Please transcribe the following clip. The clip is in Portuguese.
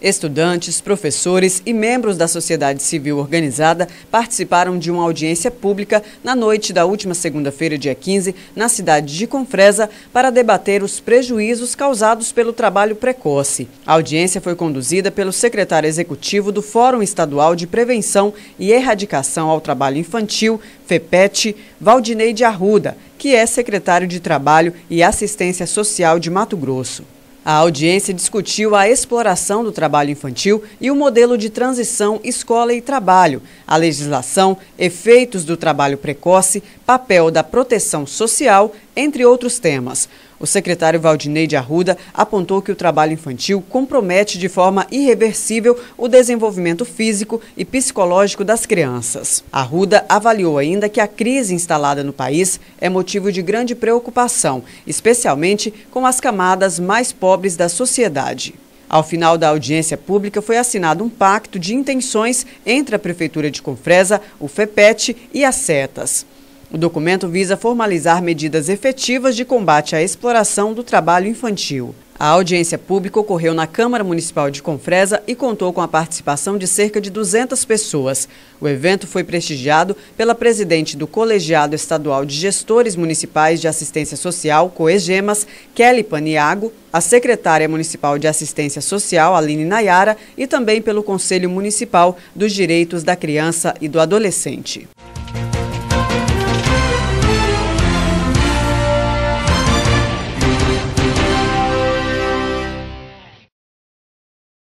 Estudantes, professores e membros da sociedade civil organizada participaram de uma audiência pública na noite da última segunda-feira, dia 15, na cidade de Confresa, para debater os prejuízos causados pelo trabalho precoce. A audiência foi conduzida pelo secretário executivo do Fórum Estadual de Prevenção e Erradicação ao Trabalho Infantil, FEPET, Valdinei de Arruda, que é secretário de Trabalho e Assistência Social de Mato Grosso. A audiência discutiu a exploração do trabalho infantil e o modelo de transição escola e trabalho, a legislação, efeitos do trabalho precoce, papel da proteção social, entre outros temas. O secretário Valdinei de Arruda apontou que o trabalho infantil compromete de forma irreversível o desenvolvimento físico e psicológico das crianças. Arruda avaliou ainda que a crise instalada no país é motivo de grande preocupação, especialmente com as camadas mais pobres da sociedade. Ao final da audiência pública, foi assinado um pacto de intenções entre a Prefeitura de Confresa, o FEPET e as CETAS. O documento visa formalizar medidas efetivas de combate à exploração do trabalho infantil. A audiência pública ocorreu na Câmara Municipal de Confresa e contou com a participação de cerca de 200 pessoas. O evento foi prestigiado pela presidente do Colegiado Estadual de Gestores Municipais de Assistência Social, Coegemas, Kelly Paniago, a secretária municipal de Assistência Social, Aline Nayara, e também pelo Conselho Municipal dos Direitos da Criança e do Adolescente.